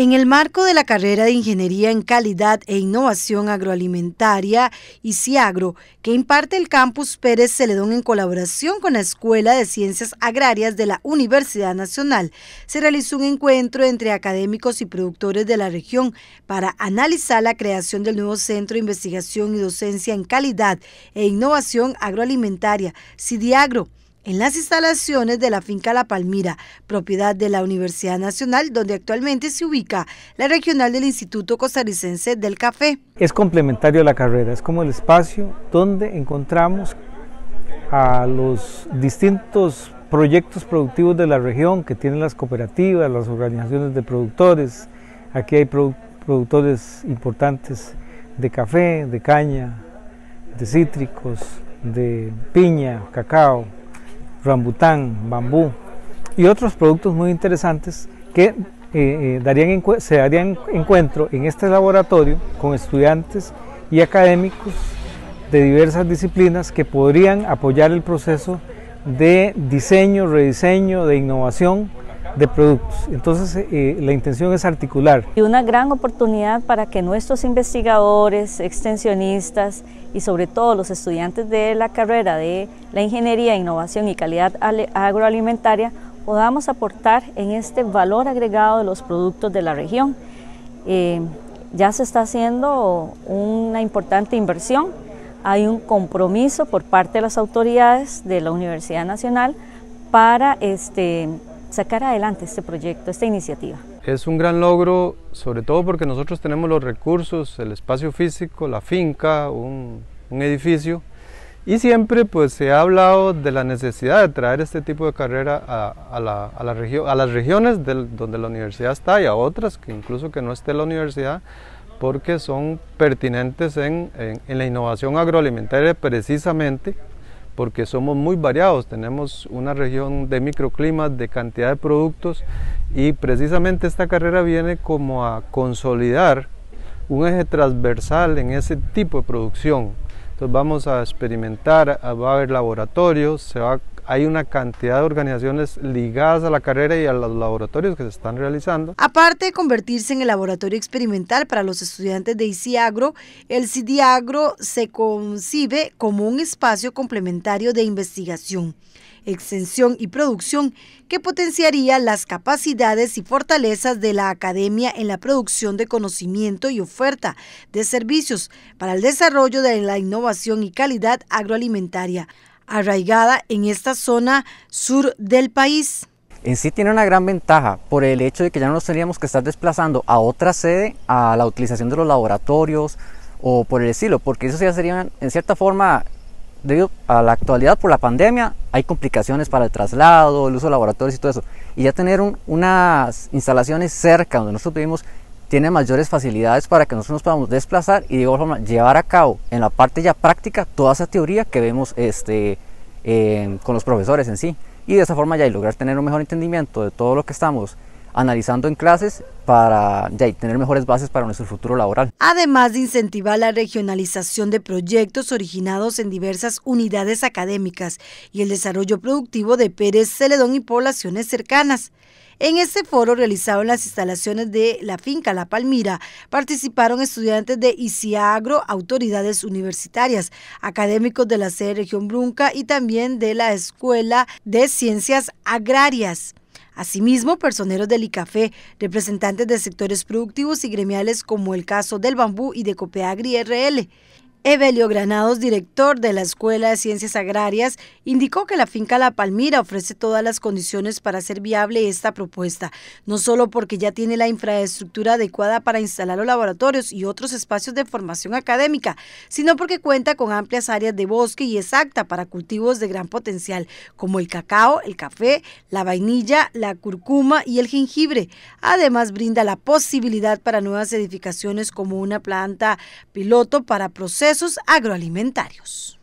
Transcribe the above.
En el marco de la carrera de Ingeniería en Calidad e Innovación Agroalimentaria, y CiAgro, que imparte el campus Pérez Celedón en colaboración con la Escuela de Ciencias Agrarias de la Universidad Nacional, se realizó un encuentro entre académicos y productores de la región para analizar la creación del nuevo Centro de Investigación y Docencia en Calidad e Innovación Agroalimentaria, CIDIAGRO en las instalaciones de la finca La Palmira, propiedad de la Universidad Nacional, donde actualmente se ubica la regional del Instituto Costarricense del Café. Es complementario a la carrera, es como el espacio donde encontramos a los distintos proyectos productivos de la región que tienen las cooperativas, las organizaciones de productores. Aquí hay productores importantes de café, de caña, de cítricos, de piña, cacao, rambután, bambú y otros productos muy interesantes que eh, eh, darían, se darían encuentro en este laboratorio con estudiantes y académicos de diversas disciplinas que podrían apoyar el proceso de diseño, rediseño, de innovación de productos. Entonces, eh, eh, la intención es articular. Y una gran oportunidad para que nuestros investigadores, extensionistas y sobre todo los estudiantes de la carrera de la Ingeniería, Innovación y Calidad Agroalimentaria podamos aportar en este valor agregado de los productos de la región. Eh, ya se está haciendo una importante inversión, hay un compromiso por parte de las autoridades de la Universidad Nacional para este, sacar adelante este proyecto, esta iniciativa. Es un gran logro, sobre todo porque nosotros tenemos los recursos, el espacio físico, la finca, un, edificio, y siempre pues se ha hablado de la necesidad de traer este tipo de carrera a, la, a las regiones donde la universidad está y a otras que incluso que no esté la universidad, porque son pertinentes en la innovación agroalimentaria precisamente porque somos muy variados, tenemos una región de microclimas, de cantidad de productos y precisamente esta carrera viene como a consolidar un eje transversal en ese tipo de producción. Entonces vamos a experimentar, va a haber laboratorios, se va a hay una cantidad de organizaciones ligadas a la carrera y a los laboratorios que se están realizando. Aparte de convertirse en el laboratorio experimental para los estudiantes de ICIAGRO, el CIDIAGRO se concibe como un espacio complementario de investigación, extensión y producción que potenciaría las capacidades y fortalezas de la academia en la producción de conocimiento y oferta de servicios para el desarrollo de la innovación y calidad agroalimentaria arraigada en esta zona sur del país. En sí tiene una gran ventaja por el hecho de que ya no nos teníamos que estar desplazando a otra sede, a la utilización de los laboratorios o por el estilo, porque eso ya serían en cierta forma debido a la actualidad por la pandemia, hay complicaciones para el traslado, el uso de laboratorios y todo eso. Y ya tener unas instalaciones cerca donde nosotros vivimos tiene mayores facilidades para que nosotros nos podamos desplazar y de forma llevar a cabo en la parte ya práctica toda esa teoría que vemos este, con los profesores en sí. Y de esa forma ya lograr tener un mejor entendimiento de todo lo que estamos analizando en clases para tener mejores bases para nuestro futuro laboral. Además de incentivar la regionalización de proyectos originados en diversas unidades académicas y el desarrollo productivo de Pérez Celedón y poblaciones cercanas. En este foro realizado en las instalaciones de la finca La Palmira participaron estudiantes de ICIAGRO, autoridades universitarias, académicos de la sede región Brunca y también de la Escuela de Ciencias Agrarias. Asimismo, personeros del ICAFE, representantes de sectores productivos y gremiales como el caso del bambú y de Copeagri RL. Evelio Granados, director de la Escuela de Ciencias Agrarias, indicó que la finca La Palmira ofrece todas las condiciones para hacer viable esta propuesta, no solo porque ya tiene la infraestructura adecuada para instalar los laboratorios y otros espacios de formación académica, sino porque cuenta con amplias áreas de bosque y es apta para cultivos de gran potencial, como el cacao, el café, la vainilla, la curcuma y el jengibre. Además, brinda la posibilidad para nuevas edificaciones como una planta piloto para procesos agroalimentarios.